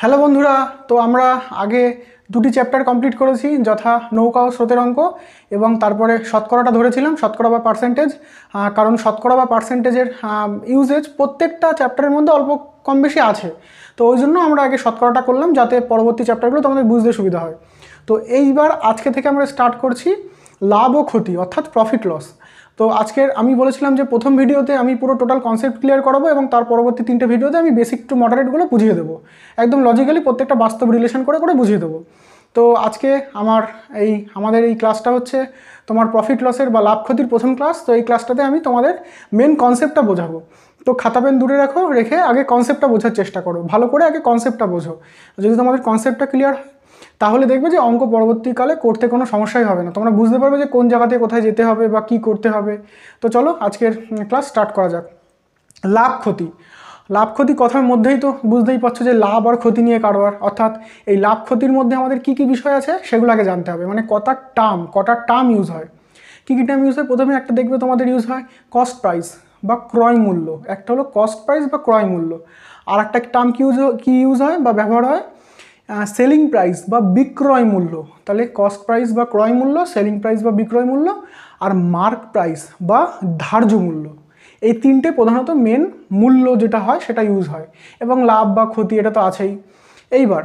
Hello বন্ধুরা তো আমরা আগে দুটি চ্যাপ্টার কমপ্লিট করেছি যথা নৌকা ও স্রোতের অঙ্ক এবং তারপরে শতকরাটা ধরেছিলাম শতকরা বা পার্সেন্টেজ কারণ শতকরা বা পার্সেন্টেজের ইউজেজ প্রত্যেকটা চ্যাপ্টারের মধ্যে অল্প কম বেশি আছে তো ওই জন্য আমরা আগে শতকরাটা করলাম যাতে পরবর্তী চ্যাপ্টারগুলো তোমাদের বুঝতে সুবিধা হয় তো এইবার আজকে থেকে আমরা স্টার্ট করছি লাভ ও ক্ষতি অর্থাৎ প্রফিট লস তো আজকের আমি বলেছিলাম যে প্রথম ভিডিওতে আমি পুরো টোটাল কনসেপ্ট ক্লিয়ার করাবো এবং তার পরবর্তী তিনটে ভিডিওতে আমি বেসিক টু মডারেটগুলো বুঝিয়ে দেবো একদম লজিক্যালি প্রত্যেকটা বাস্তব রিলেশন করে করে বুঝিয়ে দেবো তো আজকে আমার এই আমাদের এই ক্লাসটা হচ্ছে তোমার প্রফিট লসের বা লাভ ক্ষতির প্রথম ক্লাস তো এই ক্লাসটাতে আমি তোমাদের মেন কনসেপ্টটা বোঝাবো তো খাতা পেন দূরে রাখো রেখে আগে কনসেপ্টটা বোঝার চেষ্টা করো ভালো করে আগে কনসেপ্টটা বোঝো যদি তোমাদের কনসেপ্টটা ক্লিয়ার হয় তাহলে দেখবে যে অঙ্ক পরবর্তীকালে করতে কোনো সমস্যাই হবে না তোমরা বুঝতে পারবে যে কোন জায়গাতে কোথায় যেতে হবে বা কি করতে হবে তো চলো আজকের ক্লাস স্টার্ট করা যাক লাভ ক্ষতি লাভ ক্ষতি কথার মধ্যেই তো বুঝতেই পারছো যে লাভ আর ক্ষতি নিয়ে কারবার অর্থাৎ এই লাভ ক্ষতির মধ্যে আমাদের কি কি বিষয় আছে সেগুলো আগে জানতে হবে মানে কটা টার্ম কটা টার্ম ইউজ হয় কী কী টার্ম ইউজ হয় প্রথমে একটা দেখবে তোমাদের ইউজ হয় কস্ট প্রাইস বা ক্রয় মূল্য একটা হলো কস্ট প্রাইস বা ক্রয় মূল্য আর একটা টার্ম কি ইউজ কী ইউজ হয় বা ব্যবহার হয় সেলিং প্রাইস বা বিক্রয় মূল্য তাহলে কস্ট প্রাইস বা ক্রয় মূল্য সেলিং প্রাইস বা বিক্রয় মূল্য আর মার্ক প্রাইস বা ধার্য মূল্য এই তিনটে প্রধানত মেন মূল্য যেটা হয় সেটা ইউজ হয় এবং লাভ বা ক্ষতি এটা তো আছেই এইবার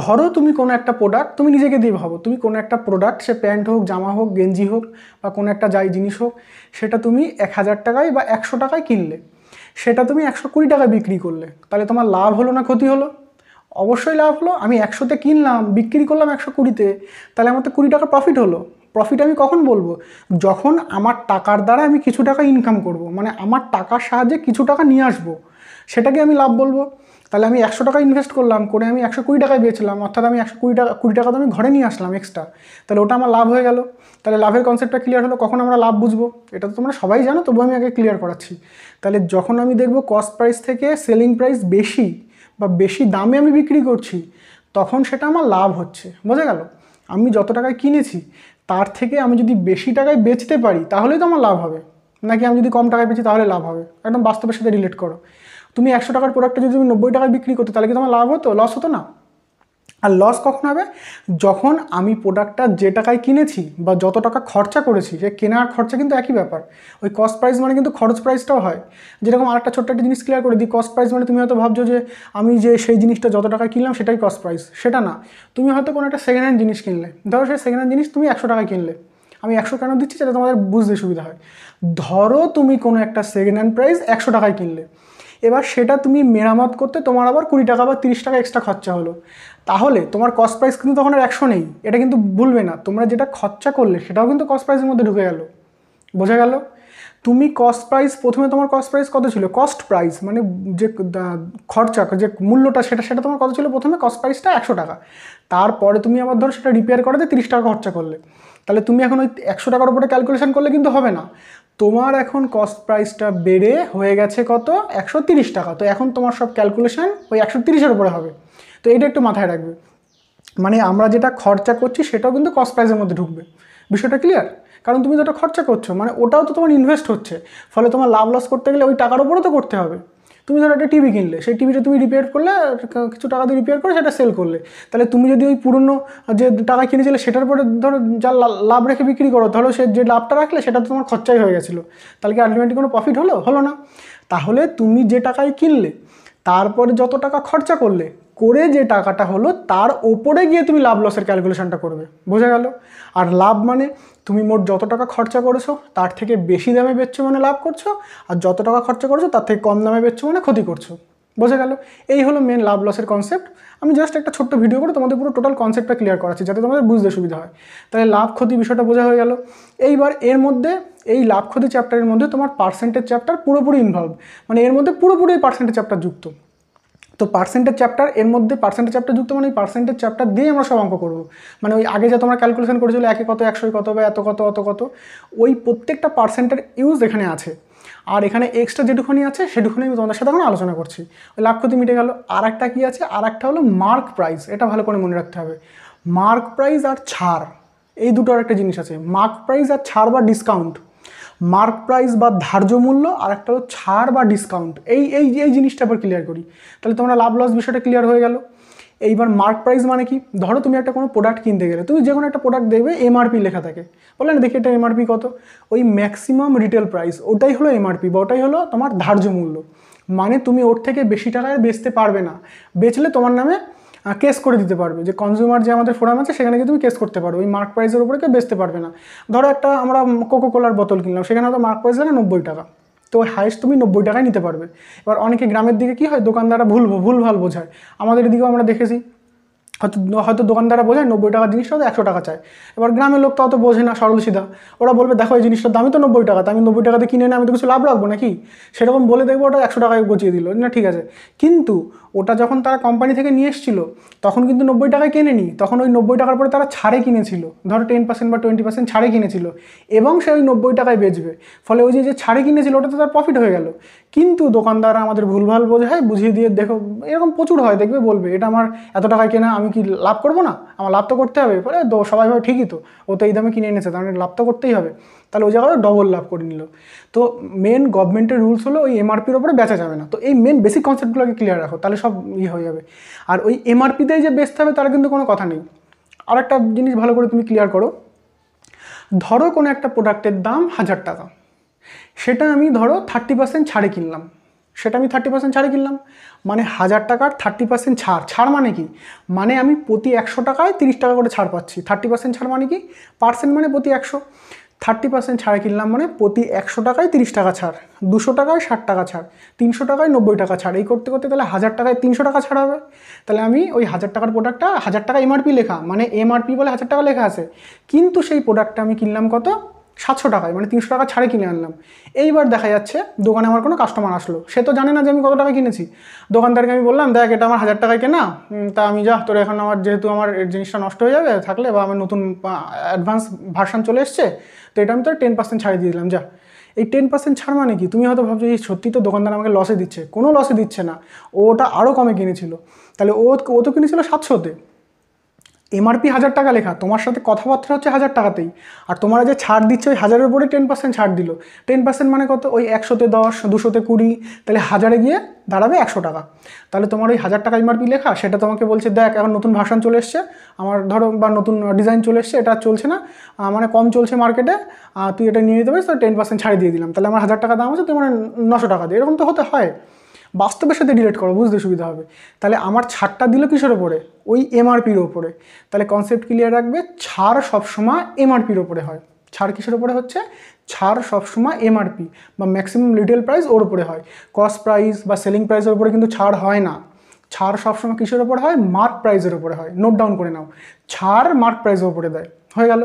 ধরো তুমি কোনো একটা প্রোডাক্ট তুমি নিজেকে দিয়ে ভাবো তুমি কোনো একটা প্রোডাক্ট সে প্যান্ট হোক জামা হোক গেঞ্জি হোক বা কোনো একটা যাই জিনিস হোক সেটা তুমি এক হাজার টাকায় বা একশো টাকায় কিনলে সেটা তুমি একশো কুড়ি টাকায় বিক্রি করলে তাহলে তোমার লাভ হলো না ক্ষতি হলো অবশ্যই লাভ হলো আমি একশোতে কিনলাম বিক্রি করলাম একশো কুড়িতে তাহলে আমার তো কুড়ি টাকা প্রফিট হলো প্রফিট আমি কখন বলবো যখন আমার টাকার দ্বারা আমি কিছু টাকা ইনকাম করব। মানে আমার টাকার সাহায্যে কিছু টাকা নিয়ে আসবো সেটাকে আমি লাভ বলবো তাহলে আমি একশো টাকা ইনভেস্ট করলাম করে আমি একশো কুড়ি টাকায় বেচলাম অর্থাৎ আমি একশো কুড়ি টাকা কুড়ি টাকা তো আমি ঘরে নিয়ে আসলাম এক্সট্রা তাহলে ওটা আমার লাভ হয়ে গেল তাহলে লাভের কনসেপ্টটা ক্লিয়ার হলো কখন আমরা লাভ বুঝবো এটা তো তোমরা সবাই জানো তবু আমি আগে ক্লিয়ার করাচ্ছি তাহলে যখন আমি দেখবো কস্ট প্রাইস থেকে সেলিং প্রাইস বেশি বা বেশি দামে আমি বিক্রি করছি তখন সেটা আমার লাভ হচ্ছে বোঝা গেল আমি যত টাকায় কিনেছি তার থেকে আমি যদি বেশি টাকায় বেচতে পারি তাহলেই তো আমার লাভ হবে নাকি আমি যদি কম টাকায় বেচি তাহলে লাভ হবে একদম বাস্তবের সাথে রিলেট করো তুমি একশো টাকার প্রোডাক্টটা যদি তুমি নব্বই টাকায় বিক্রি করতে তাহলে কি তোমার লাভ হতো লস হতো না আর লস কখন হবে যখন আমি প্রোডাক্টটা যে টাকায় কিনেছি বা যত টাকা খরচা করেছি যে কেনার খরচা কিন্তু একই ব্যাপার ওই কস্ট প্রাইস মানে কিন্তু খরচ প্রাইসটাও হয় যেরকম আরেকটা ছোট্ট একটা জিনিস ক্লিয়ার করে দিই কস্ট প্রাইস মানে তুমি হয়তো ভাবছো যে আমি যে সেই জিনিসটা যত টাকায় কিনলাম সেটাই কস্ট প্রাইস সেটা না তুমি হয়তো কোনো একটা সেকেন্ড হ্যান্ড জিনিস কিনলে ধরো সেই সেকেন্ড হ্যান্ড জিনিস তুমি একশো টাকায় কিনলে আমি একশো কেন দিচ্ছি যাতে তোমাদের বুঝতে সুবিধা হয় ধরো তুমি কোনো একটা সেকেন্ড হ্যান্ড প্রাইস একশো টাকায় কিনলে এবার সেটা তুমি মেরামত করতে তোমার আবার কুড়ি টাকা বা তিরিশ টাকা এক্সট্রা খরচা হলো তাহলে তোমার কস্ট প্রাইস কিন্তু তখন আর একশো নেই এটা কিন্তু ভুলবে না তোমরা যেটা খরচা করলে সেটাও কিন্তু কস্ট প্রাইসের মধ্যে ঢুকে গেল বোঝা গেল তুমি কস্ট প্রাইস প্রথমে তোমার কস্ট প্রাইস কত ছিল কস্ট প্রাইস মানে যে খরচা যে মূল্যটা সেটা সেটা তোমার কত ছিল প্রথমে কস্ট প্রাইসটা একশো টাকা তারপরে তুমি আবার ধরো সেটা রিপেয়ার করাতে তিরিশ টাকা খরচা করলে তাহলে তুমি এখন ওই একশো টাকার উপরে ক্যালকুলেশন করলে কিন্তু হবে না তোমার এখন কস্ট প্রাইসটা বেড়ে হয়ে গেছে কত একশো টাকা তো এখন তোমার সব ক্যালকুলেশান ওই একশো তিরিশের উপরে হবে তো এটা একটু মাথায় রাখবে মানে আমরা যেটা খরচা করছি সেটাও কিন্তু কস্ট প্রাইসের মধ্যে ঢুকবে বিষয়টা ক্লিয়ার কারণ তুমি যেটা খরচা করছো মানে ওটাও তো তোমার ইনভেস্ট হচ্ছে ফলে তোমার লাভ লস করতে গেলে ওই টাকার উপরে তো করতে হবে তুমি ধরো একটা টিভি কিনলে সেই টিভিটা তুমি রিপেয়ার করলে কিছু টাকা দিয়ে রিপেয়ার করে সেটা সেল করলে তাহলে তুমি যদি ওই পুরনো যে টাকা কিনেছিলে সেটার পরে ধরো যা লাভ রেখে বিক্রি করো তাহলে সে যে লাভটা রাখলে সেটা তো তোমার খরচাই হয়ে গেছিলো তাহলে কি আলটিমেটলি কোনো প্রফিট হলো হলো না তাহলে তুমি যে টাকায় কিনলে তারপরে যত টাকা খরচা করলে করে যে টাকাটা হলো তার ওপরে গিয়ে তুমি লাভ লসের ক্যালকুলেশানটা করবে বোঝা গেল আর লাভ মানে তুমি মোট যত টাকা খরচা করেছো তার থেকে বেশি দামে বেচছো মানে লাভ করছো আর যত টাকা খরচা করেছো তার থেকে কম দামে বেচছো মানে ক্ষতি করছো বোঝা গেল এই হলো মেন লাভ লসের কনসেপ্ট আমি জাস্ট একটা ছোট্ট ভিডিও করে তোমাদের পুরো টোটাল কনসেপ্টটা ক্লিয়ার করাচ্ছি যাতে তোমাদের বুঝতে সুবিধা হয় তাহলে লাভ ক্ষতি বিষয়টা বোঝা হয়ে গেল এইবার এর মধ্যে এই লাভ ক্ষতি চ্যাপ্টারের মধ্যে তোমার পার্সেন্টেজ চ্যাপ্টার পুরোপুরি ইনভলভ মানে এর মধ্যে পুরোপুরি পার্সেন্টেজ চ্যাপ্টার যুক্ত তো পার্সেন্টের চ্যাপ্টার এর মধ্যে পার্সেন্টের চ্যাপ্টার যুক্ত মানে ওই পার্সেন্টের চ্যাপ্টার দিয়ে আমরা সব অঙ্ক করবো মানে ওই আগে যা তোমরা ক্যালকুলেশন করেছিল একে কত একশোই কত বা এত কত অত কত ওই প্রত্যেকটা পার্সেন্টের ইউজ এখানে আছে আর এখানে এক্সট্রা যেটুখানি আছে সেটুখানি আমি তোমাদের সাথে এখন আলোচনা করছি ওই লাক্ষতি মিটে গেল আর একটা কী আছে আর একটা হলো মার্ক প্রাইস এটা ভালো করে মনে রাখতে হবে মার্ক প্রাইস আর ছাড় এই দুটোর একটা জিনিস আছে মার্ক প্রাইস আর ছাড় বা ডিসকাউন্ট মার্ক প্রাইস বা ধার্য মূল্য আর একটা হলো ছাড় বা ডিসকাউন্ট এই এই এই জিনিসটা আবার ক্লিয়ার করি তাহলে তোমরা লাভ লস বিষয়টা ক্লিয়ার হয়ে গেল এইবার মার্ক প্রাইস মানে কি ধরো তুমি একটা কোনো প্রোডাক্ট কিনতে গেলে তুমি যে কোনো একটা প্রোডাক্ট দেখবে এমআরপি লেখা থাকে বললে না দেখি এটা এমআরপি কত ওই ম্যাক্সিমাম রিটেল প্রাইস ওটাই হলো এমআরপি বা ওটাই হলো তোমার ধার্য মূল্য মানে তুমি ওর থেকে বেশি টাকায় বেচতে পারবে না বেচলে তোমার নামে কেস করে দিতে পারবে যে কনজিউমার যে আমাদের ফোরাম আছে সেখানে গিয়ে তুমি কেস করতে পারো ওই মার্ক প্রাইসের উপরে কেউ বেচতে পারবে না ধরো একটা আমরা কোকো কোলার বোতল কিনলাম সেখানে হয়তো মার্ক প্রাইস লাগে নব্বই টাকা তো হাইস্ট তুমি নব্বই টাকায় নিতে পারবে এবার অনেকে গ্রামের দিকে কী হয় দোকানদাররা ভুল ভুলভাল বোঝায় আমাদের দিকেও আমরা দেখেছি হয়তো হয়তো দোকানদাররা বোঝে নব্বই টাকা জিনিসটা হয়তো একশো টাকা চায় এবার গ্রামের লোক তো অত বোঝে না সরল সিধা ওরা বলবে দেখো এই জিনিসটার দামই তো নব্বই টাকা আমি নব্বই টাকাতে কিনে না আমি তো কিছু লাভ রাখবো নাকি সেরকম বলে দেখবো ওটা একশো টাকায় গচিয়ে দিল না ঠিক আছে কিন্তু ওটা যখন তারা কোম্পানি থেকে নিয়ে এসেছিল তখন কিন্তু নব্বই টাকায় কেনেনি তখন ওই নব্বই টাকার পরে তারা ছাড়ে কিনেছিল ধরো টেন পার্সেন্ট বা টোয়েন্টি পার্সেন্ট ছাড়ে কিনেছিল এবং সে ওই নব্বই টাকায় বেচবে ফলে ওই যে ছাড়ে কিনেছিল ওটাতে তার প্রফিট হয়ে গেল কিন্তু দোকানদাররা আমাদের ভুলভাল বোঝায় হ্যাঁ, বুঝিয়ে দিয়ে দেখো এরকম প্রচুর হয় দেখবে বলবে এটা আমার এত টাকায় কেনা আমি আমি কি লাভ করবো না আমার লাভ তো করতে হবে পরে তো সবাই ভাবে ঠিকই তো ও তো এই দামে কিনে এনেছে তার মানে লাভ তো করতেই হবে তাহলে ওই জায়গাটা ডবল লাভ করে নিল তো মেন গভর্নমেন্টের রুলস হলো ওই এমআরপির ওপরে বেচা যাবে না তো এই মেন বেসিক কনসেপ্টগুলোকে ক্লিয়ার রাখো তাহলে সব ইয়ে হয়ে যাবে আর ওই এমআরপিতেই যে বেচতে হবে তার কিন্তু কোনো কথা নেই আর একটা জিনিস ভালো করে তুমি ক্লিয়ার করো ধরো কোনো একটা প্রোডাক্টের দাম হাজার টাকা সেটা আমি ধরো থার্টি পার্সেন্ট ছাড়ে কিনলাম সেটা আমি থার্টি পার্সেন্ট ছাড়ে কিনলাম মানে হাজার টাকার থার্টি পার্সেন্ট ছাড় ছাড় মানে কি মানে আমি প্রতি একশো টাকায় তিরিশ টাকা করে ছাড় পাচ্ছি থার্টি পার্সেন্ট ছাড় মানে কি পার্সেন্ট মানে প্রতি একশো থার্টি পার্সেন্ট ছাড়ে কিনলাম মানে প্রতি একশো টাকায় তিরিশ টাকা ছাড় দুশো টাকায় ষাট টাকা ছাড় তিনশো টাকায় নব্বই টাকা ছাড় এই করতে করতে তাহলে হাজার টাকায় তিনশো টাকা ছাড় হবে তাহলে আমি ওই হাজার টাকার প্রোডাক্টটা হাজার টাকা এমআরপি লেখা মানে এমআরপি বলে হাজার টাকা লেখা আছে কিন্তু সেই প্রোডাক্টটা আমি কিনলাম কত সাতশো টাকায় মানে তিনশো টাকা ছাড়ে কিনে আনলাম এইবার দেখা যাচ্ছে দোকানে আমার কোনো কাস্টমার আসলো সে তো জানে না যে আমি কত টাকা কিনেছি দোকানদারকে আমি বললাম দেখ এটা আমার হাজার টাকায় কেনা তা আমি যা তোর এখন আমার যেহেতু আমার জিনিসটা নষ্ট হয়ে যাবে থাকলে বা আমার নতুন অ্যাডভান্স ভার্সান চলে এসছে তো এটা আমি তোর টেন পার্সেন্ট ছাড়ে দিয়ে দিলাম যা এই টেন পার্সেন্ট ছাড় মানে কি তুমি হয়তো ভাবছো এই সত্যি তো দোকানদার আমাকে লসে দিচ্ছে কোনো লসে দিচ্ছে না ওটা আরও কমে কিনেছিল তাহলে ও ও তো কিনেছিল সাতশোতে এমআরপি হাজার টাকা লেখা তোমার সাথে কথাবার্তা হচ্ছে হাজার টাকাতেই আর তোমরা যে ছাড় দিচ্ছে ওই হাজারের উপরে টেন পার্সেন্ট ছাড় দিল টেন পার্সেন্ট মানে কত ওই একশোতে দশ দুশোতে কুড়ি তাহলে হাজারে গিয়ে দাঁড়াবে একশো টাকা তাহলে তোমার ওই হাজার টাকা এমআরপি লেখা সেটা তোমাকে বলছে দেখ এখন নতুন ভাষণ চলে এসছে আমার ধরো বা নতুন ডিজাইন চলে এসছে এটা চলছে না মানে কম চলছে মার্কেটে তুই এটা নিয়ে নিতে পারিস তো টেন পার্সেন্ট ছাড়ে দিয়ে দিলাম তাহলে আমার হাজার টাকা দাম আছে তোমার নশো টাকা দিয়ে এরকম তো হতে হয় বাস্তবের সাথে ডিলেট করো বুঝতে সুবিধা হবে তাহলে আমার ছাড়টা দিল কিসের ওপরে ওই এমআরপির ওপরে তাহলে কনসেপ্ট ক্লিয়ার রাখবে ছাড় সবসময় এমআরপির ওপরে হয় ছাড় কিসের ওপরে হচ্ছে ছাড় সবসময় এমআরপি বা ম্যাক্সিমাম রিটেল প্রাইস ওর ওপরে হয় কস্ট প্রাইস বা সেলিং প্রাইসের ওপরে কিন্তু ছাড় হয় না ছাড় সবসময় কিসের ওপরে হয় মার্ক প্রাইসের ওপরে হয় নোট ডাউন করে নাও ছাড় মার্ক প্রাইসের ওপরে দেয় হয়ে গেল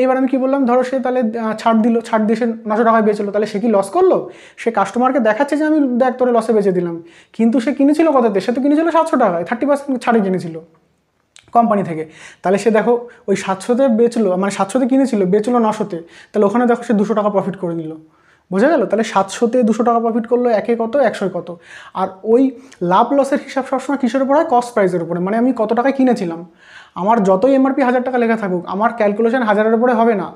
এইবার আমি কি বললাম ধরো সে তাহলে ছাড় দিল ছাড় দিয়ে সে নশো টাকায় বেচলো তাহলে সে কি লস করলো সে কাস্টমারকে দেখাচ্ছে যে আমি দেখ তোরে লসে বেচে দিলাম কিন্তু সে কিনেছিল কততে সে তো কিনেছিল সাতশো টাকায় থার্টি পার্সেন্ট ছাড়ে কিনেছিল কোম্পানি থেকে তাহলে সে দেখো ওই সাতশোতে বেচলো মানে সাতশোতে কিনেছিল বেচলো নশোতে তাহলে ওখানে দেখো সে দুশো টাকা প্রফিট করে নিল বোঝা গেল তাহলে সাতশোতে দুশো টাকা প্রফিট করলো একে কত একশোয় কত আর ওই লাভ লসের হিসাব সবসময় কিসের উপর হয় কস্ট প্রাইসের উপরে মানে আমি কত টাকায় কিনেছিলাম আমার যতই এমআরপি হাজার টাকা লেখা থাকুক আমার ক্যালকুলেশন হাজারের উপরে হবে না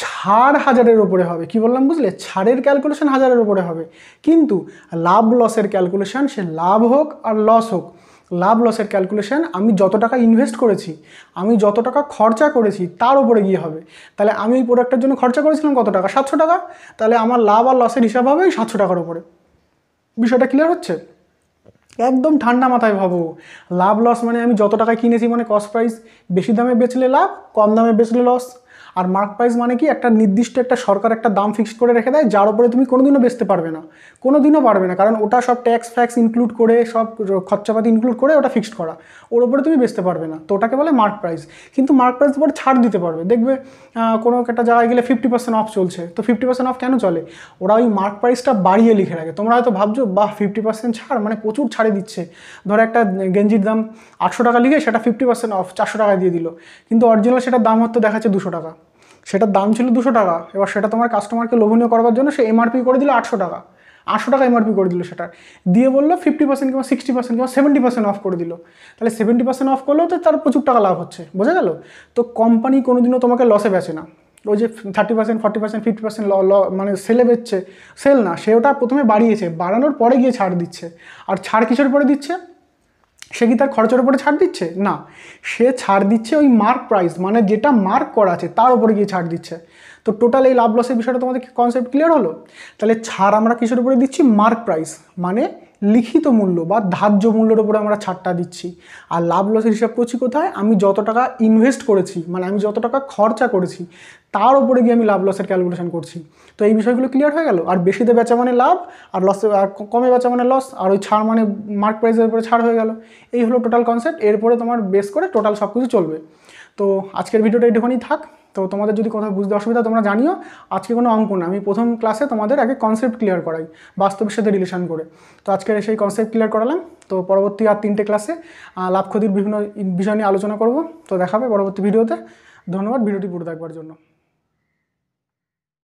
ছাড় হাজারের উপরে হবে কি বললাম বুঝলে ছাড়ের ক্যালকুলেশন হাজারের উপরে হবে কিন্তু লাভ লসের ক্যালকুলেশন সে লাভ হোক আর লস হোক লাভ লসের ক্যালকুলেশান আমি যত টাকা ইনভেস্ট করেছি আমি যত টাকা খরচা করেছি তার উপরে গিয়ে হবে তাহলে আমি এই প্রোডাক্টের জন্য খরচা করেছিলাম কত টাকা সাতশো টাকা তাহলে আমার লাভ আর লসের হিসাব হবে সাতশো টাকার উপরে বিষয়টা ক্লিয়ার হচ্ছে একদম ঠান্ডা মাথায় ভাবো লাভ লস মানে আমি যত টাকা কিনেছি মানে কস্ট প্রাইস বেশি দামে বেচলে লাভ কম দামে বেচলে লস আর মার্ক প্রাইস মানে কি একটা নির্দিষ্ট একটা সরকার একটা দাম ফিক্সড করে রেখে দেয় যার উপরে তুমি কোনোদিনও বেচতে পারবে না কোনোদিনও পারবে না কারণ ওটা সব ট্যাক্স ফ্যাক্স ইনক্লুড করে সব খরচাপাতি ইনক্লুড করে ওটা ফিক্সড করা ওর উপরে তুমি বেচতে পারবে না তো ওটাকে বলে মার্ক প্রাইস কিন্তু মার্ক প্রাইস উপরে ছাড় দিতে পারবে দেখবে কোনো একটা জায়গায় গেলে ফিফটি পার্সেন্ট অফ চলছে তো ফিফটি পার্সেন্ট অফ কেন চলে ওরা ওই মার্ক প্রাইসটা বাড়িয়ে লিখে রাখে তোমরা হয়তো ভাবছো বাহ ফিফটি পার্সেন্ট ছাড় মানে প্রচুর ছাড়ে দিচ্ছে ধরো একটা গেঞ্জির দাম আটশো টাকা লিখে সেটা ফিফটি পার্সেন্ট অফ চারশো টাকা দিয়ে দিল কিন্তু অরিজিনাল সেটার দাম হতো দেখাচ্ছে দুশো টাকা সেটার দাম ছিল দুশো টাকা এবার সেটা তোমার কাস্টমারকে লোভনীয় করবার জন্য সে এমআরপি করে দিল আটশো টাকা আটশো টাকা এমআরপি করে দিল সেটার দিয়ে বললো ফিফটি পার্সেন্ট কিংবা সিক্সটি পার্সেন্ট কিংবা সেভেন্টি পার্সেন্ট অফ করে দিল তাহলে সেভেন্টি পার্সেন্ট অফ করলেও তো তার প্রচুর টাকা লাভ হচ্ছে বোঝা গেল তো কোম্পানি কোনোদিনও তোমাকে লসে বেচে না ওই যে thirty percent forty percent fifty percent ল মানে সেলে বেচছে সেল না সে ওটা প্রথমে বাড়িয়েছে বাড়ানোর পরে গিয়ে ছাড় দিচ্ছে আর ছাড় কিসের পরে দিচ্ছে সে কি তার খরচের উপরে ছাড় দিচ্ছে না সে ছাড় দিচ্ছে ওই মার্ক প্রাইস মানে যেটা মার্ক করা আছে তার উপরে গিয়ে ছাড় দিচ্ছে তো টোটাল এই লাভ লসের বিষয়টা তোমাদের কনসেপ্ট ক্লিয়ার হলো তাহলে ছাড় আমরা কিসের উপরে দিচ্ছি মার্ক প্রাইস মানে লিখিত মূল্য বা ধার্য মূল্যের উপরে আমরা ছাড়টা দিচ্ছি আর লাভ লসের হিসাব করছি কোথায় আমি যত টাকা ইনভেস্ট করেছি মানে আমি যত টাকা খরচা করেছি তার উপরে গিয়ে আমি লাভ লসের ক্যালকুলেশন করছি তো এই বিষয়গুলো ক্লিয়ার হয়ে গেল আর বেশিতে বেচা মানে লাভ আর লস আর কমে বেচা মানে লস আর ওই ছাড় মানে মার্ক প্রাইসের উপরে ছাড় হয়ে গেল এই হলো টোটাল কনসেপ্ট এরপরে তোমার বেস করে টোটাল সব কিছু চলবে তো আজকের ভিডিওটা এইটুখানি থাক তো তোমাদের যদি কোথাও বুঝতে অসুবিধা তোমরা জানিও আজকে কোনো অঙ্ক না আমি প্রথম ক্লাসে তোমাদের আগে কনসেপ্ট ক্লিয়ার করাই বাস্তবের সাথে রিলেশন করে তো আজকে সেই কনসেপ্ট ক্লিয়ার করালাম তো পরবর্তী আর তিনটে ক্লাসে লাভ ক্ষতির বিভিন্ন বিষয় নিয়ে আলোচনা করব তো দেখাবে পরবর্তী ভিডিওতে ধন্যবাদ ভিডিওটি পুরো দেখবার জন্য